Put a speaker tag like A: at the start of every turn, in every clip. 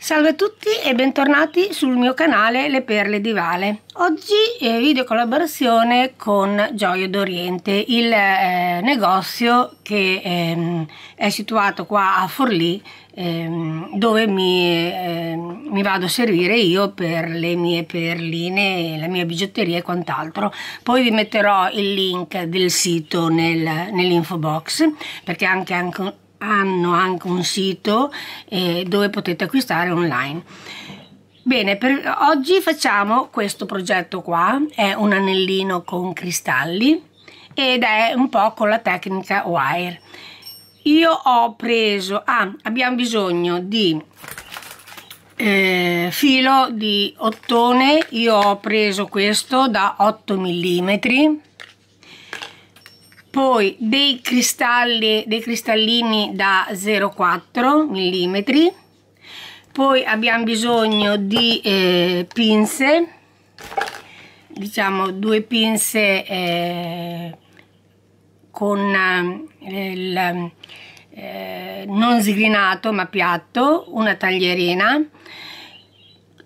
A: Salve a tutti e bentornati sul mio canale Le Perle di Vale. Oggi eh, video collaborazione con Gioio d'Oriente, il eh, negozio che ehm, è situato qua a Forlì ehm, dove mi, ehm, mi, vado a servire io per le mie perline, la mia bigiotteria e quant'altro. Poi vi metterò il link del sito nel, nell'info box perché anche, anche hanno anche un sito eh, dove potete acquistare online bene per oggi facciamo questo progetto qua è un anellino con cristalli ed è un po' con la tecnica wire io ho preso ah, abbiamo bisogno di eh, filo di ottone io ho preso questo da 8 mm poi dei cristalli dei cristallini da 0,4 mm poi abbiamo bisogno di eh, pinze diciamo due pinze eh, con eh, il eh, non sgrinato ma piatto una taglierina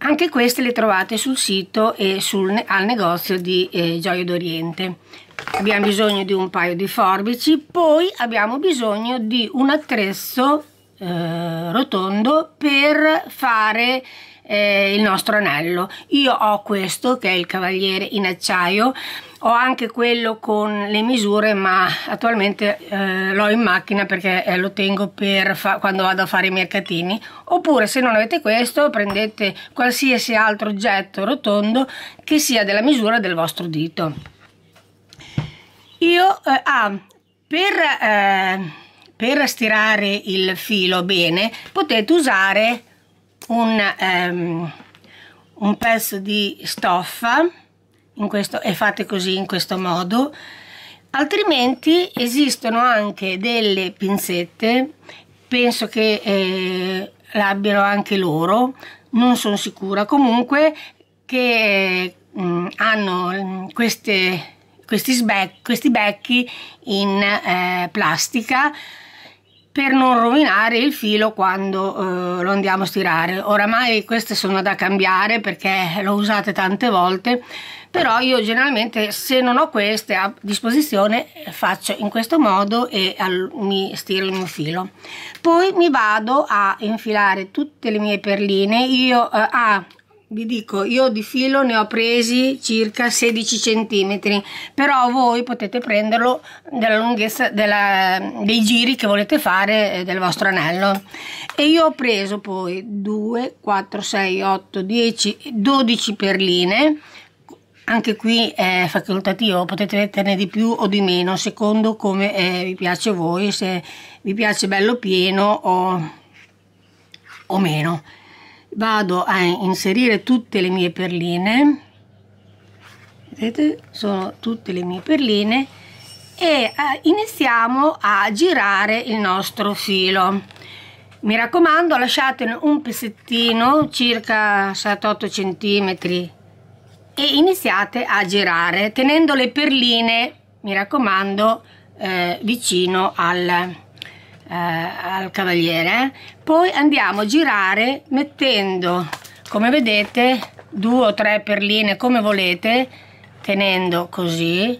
A: anche queste le trovate sul sito e sul, al negozio di eh, Gioia d'Oriente abbiamo bisogno di un paio di forbici poi abbiamo bisogno di un attrezzo eh, rotondo per fare eh, il nostro anello io ho questo che è il cavaliere in acciaio ho anche quello con le misure ma attualmente eh, l'ho in macchina perché eh, lo tengo per quando vado a fare i mercatini oppure se non avete questo prendete qualsiasi altro oggetto rotondo che sia della misura del vostro dito eh, ah, per, eh, per, stirare il filo bene potete usare un, ehm, un pezzo di stoffa questo, e fate così in questo modo altrimenti esistono anche delle pinzette penso che eh, l'abbiano anche loro non sono sicura comunque che eh, hanno mm, queste questi, questi becchi in eh, plastica per non rovinare il filo quando eh, lo andiamo a stirare oramai queste sono da cambiare perché l'ho usate tante volte però io generalmente se non ho queste a disposizione faccio in questo modo e al, mi stiro il mio filo poi mi vado a infilare tutte le mie perline io eh, ah, vi dico io di filo ne ho presi circa 16 centimetri però voi potete prenderlo della lunghezza della, dei giri che volete fare eh, del vostro anello e io ho preso poi 2 4 6 8 10 12 perline anche qui è facoltativo potete metterne di più o di meno secondo come eh, vi piace voi se vi piace bello pieno o, o meno vado a inserire tutte le mie perline vedete sono tutte le mie perline e eh, iniziamo a girare il nostro filo mi raccomando lasciate un pezzettino circa 7-8 centimetri e iniziate a girare tenendo le perline mi raccomando eh, vicino al, eh, al cavaliere poi andiamo a girare mettendo come vedete due o tre perline come volete tenendo così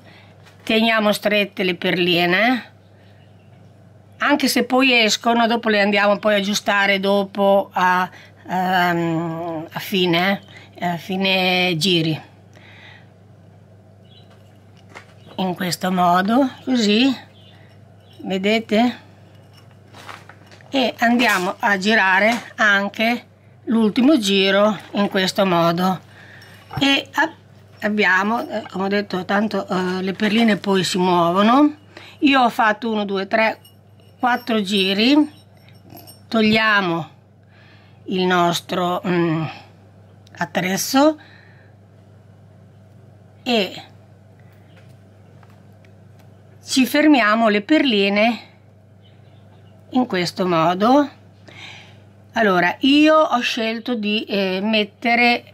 A: teniamo strette le perline anche se poi escono dopo le andiamo poi a aggiustare dopo a, a, ehm, a, fine, eh, a fine giri in questo modo così vedete e andiamo a girare anche l'ultimo giro in questo modo e abbiamo eh, come ho detto tanto eh, le perline poi si muovono io ho fatto 1 2 3 4 giri togliamo il nostro mm, attrezzo e ci fermiamo le perline in questo modo allora io ho scelto di eh, mettere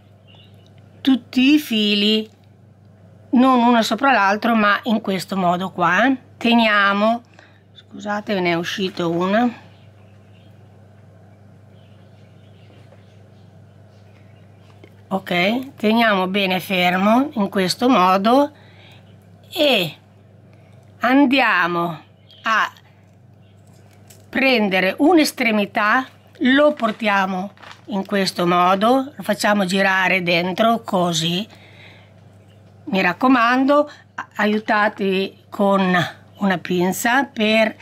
A: tutti i fili non uno sopra l'altro ma in questo modo qua teniamo scusate ve ne è uscito una ok teniamo bene fermo in questo modo e andiamo a prendere un'estremità, lo portiamo in questo modo, lo facciamo girare dentro così. Mi raccomando, aiutatevi con una pinza per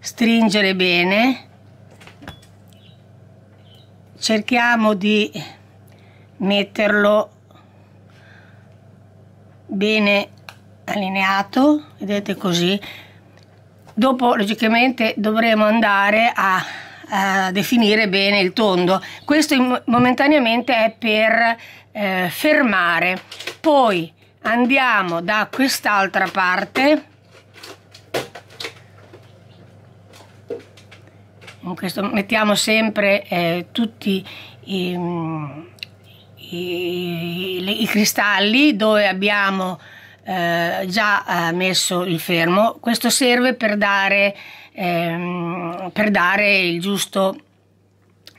A: stringere bene. Cerchiamo di metterlo bene allineato, vedete così Dopo logicamente dovremo andare a, a definire bene il tondo. Questo momentaneamente è per eh, fermare. Poi andiamo da quest'altra parte Questo, mettiamo sempre eh, tutti i, mm, i, i, i, cristalli dove abbiamo eh, già eh, messo il fermo. Questo serve per dare, ehm, per dare giusto,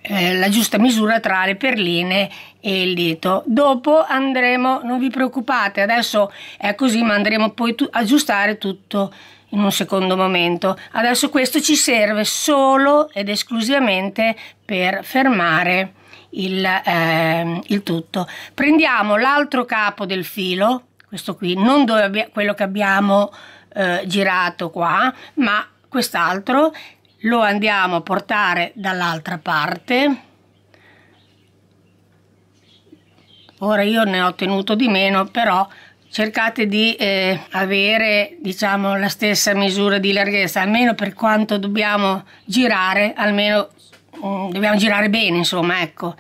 A: eh, la giusta misura tra le perline e il dito. Dopo andremo, non vi preoccupate, adesso è così, ma andremo poi tu aggiustare tutto in un secondo momento. Adesso questo ci serve solo ed esclusivamente per fermare il, eh, il tutto. Prendiamo l'altro capo del filo questo qui, non dove quello che abbiamo eh, girato qua, ma quest'altro lo andiamo a portare dall'altra parte. Ora io ne ho ottenuto di meno, però cercate di eh, avere diciamo la stessa misura di larghezza, almeno per quanto dobbiamo girare, almeno mm, dobbiamo girare bene, insomma, ecco.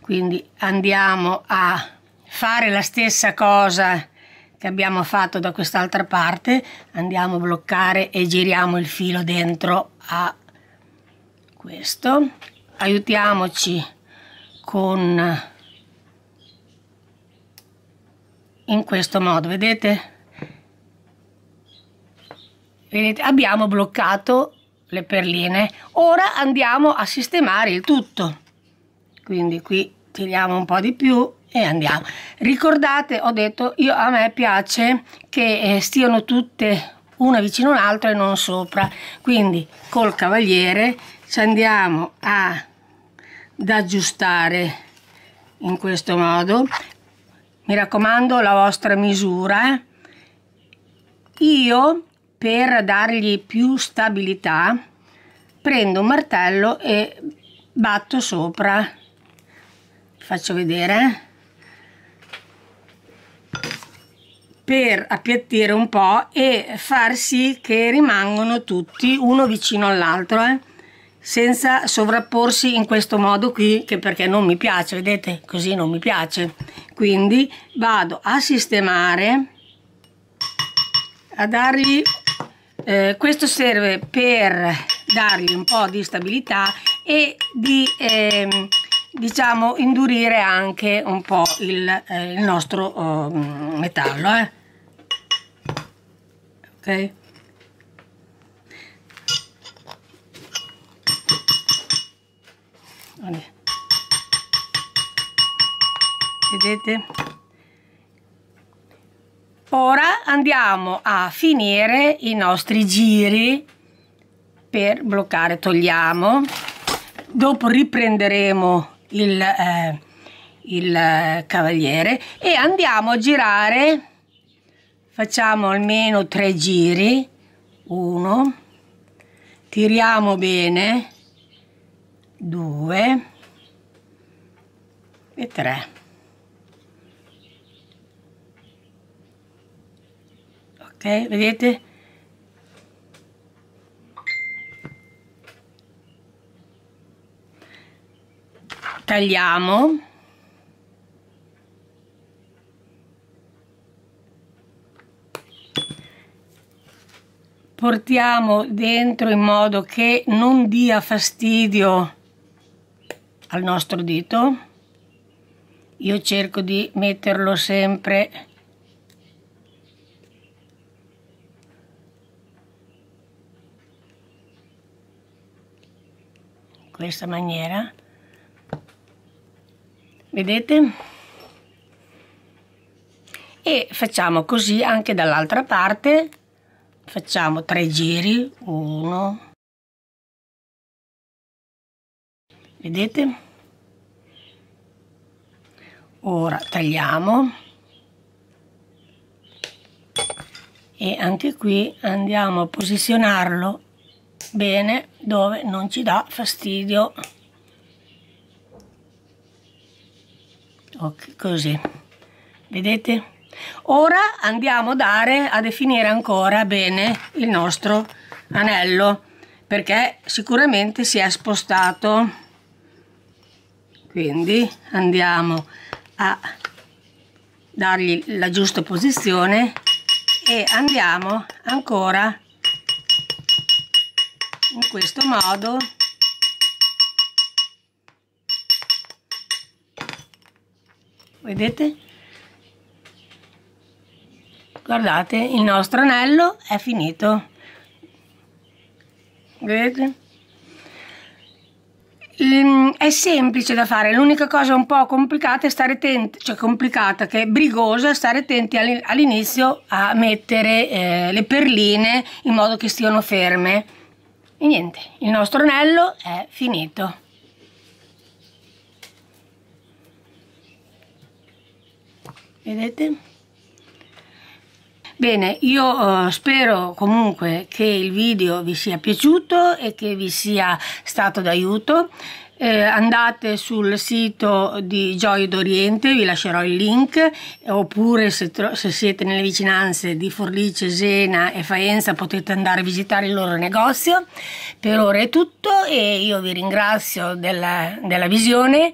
A: Quindi andiamo a fare la stessa cosa che abbiamo fatto da quest'altra parte andiamo a bloccare e giriamo il filo dentro a questo aiutiamoci con in questo modo vedete vedete abbiamo bloccato le perline ora andiamo a sistemare il tutto quindi qui tiriamo un po di più e andiamo. Ricordate, ho detto, io, a me piace che eh, stiano tutte una vicino all'altra e non sopra. Quindi col cavaliere ci andiamo a, ad aggiustare in questo modo. Mi raccomando la vostra misura. Eh. Io per dargli più stabilità prendo un martello e batto sopra. Faccio vedere. Eh. per appiattire un po' e far sì che rimangano tutti uno vicino all'altro eh? senza sovrapporsi in questo modo qui che perché non mi piace vedete così non mi piace quindi vado a sistemare a dargli eh, questo serve per dargli un po' di stabilità e di ehm, diciamo indurire anche un po' il, eh, il nostro eh, metallo eh. ok vedete ora andiamo a finire i nostri giri per bloccare togliamo dopo riprenderemo il, eh, il eh, cavaliere e andiamo a girare facciamo almeno tre giri uno tiriamo bene due e tre ok vedete tagliamo portiamo dentro in modo che non dia fastidio al nostro dito io cerco di metterlo sempre in questa maniera vedete e facciamo così anche dall'altra parte facciamo tre giri uno vedete ora tagliamo e anche qui andiamo a posizionarlo bene dove non ci dà fastidio ok, così vedete ora andiamo a dare a definire ancora bene il nostro anello perché sicuramente si è spostato quindi andiamo a dargli la giusta posizione e andiamo ancora in questo modo vedete? Guardate, il nostro anello è finito. Vedete? Ehm, è semplice da fare, l'unica cosa un po' complicata è stare attenti, cioè complicata, che è brigosa, stare attenti all'inizio a mettere eh, le perline in modo che stiano ferme. E niente, il nostro anello è finito. vedete? Bene, io eh, spero comunque che il video vi sia piaciuto e che vi sia stato d'aiuto. Eh, andate sul sito di Gioia d'Oriente, vi lascerò il link, oppure se, se, siete nelle vicinanze di Forlice, Sena e Faenza potete andare a visitare il loro negozio. Per ora è tutto e io vi ringrazio della, della visione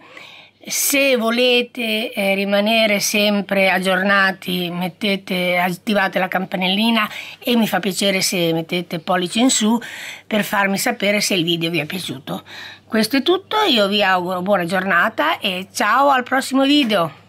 A: se volete eh, rimanere sempre aggiornati, mettete, attivate la campanellina e mi fa piacere se mettete pollice in su per farmi sapere se il video vi è piaciuto. Questo è tutto, io vi auguro buona giornata e ciao al prossimo video!